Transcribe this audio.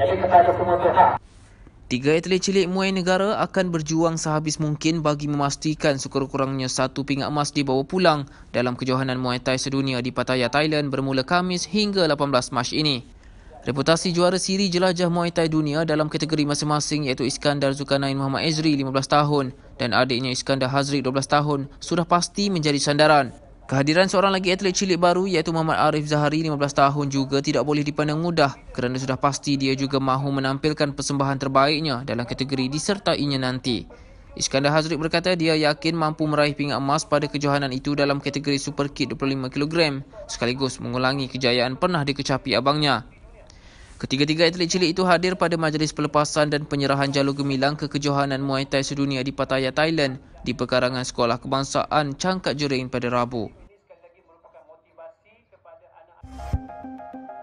Jadi kepada semua pihak. Tiga atlet cilik Muay Negara akan berjuang sehabis mungkin bagi memastikan sekurang-kurangnya satu pingat emas dibawa pulang dalam kejohanan Muay Thai sedunia di Pattaya, Thailand bermula Khamis hingga 18 Mac ini. Reputasi juara siri jelajah Muay Thai dunia dalam kategori masing-masing iaitu Iskandar Zulkarnain Muhammad Ezri 15 tahun dan adiknya Iskandar Hazri 12 tahun sudah pasti menjadi sandaran. Kehadiran seorang lagi atlet cilik baru iaitu Muhammad Arif Zahari 15 tahun juga tidak boleh dipandang mudah kerana sudah pasti dia juga mahu menampilkan persembahan terbaiknya dalam kategori disertainya nanti. Iskandar Hazrik berkata dia yakin mampu meraih pingat emas pada kejohanan itu dalam kategori Super Kid 25 kg sekaligus mengulangi kejayaan pernah dikecapi abangnya. Ketiga-tiga atlet cilik itu hadir pada majlis pelepasan dan penyerahan jalur gemilang ke kejohanan Muay Thai sedunia di Pattaya, Thailand di pekarangan Sekolah Kebangsaan Cangkat Jering pada Rabu. Thank you.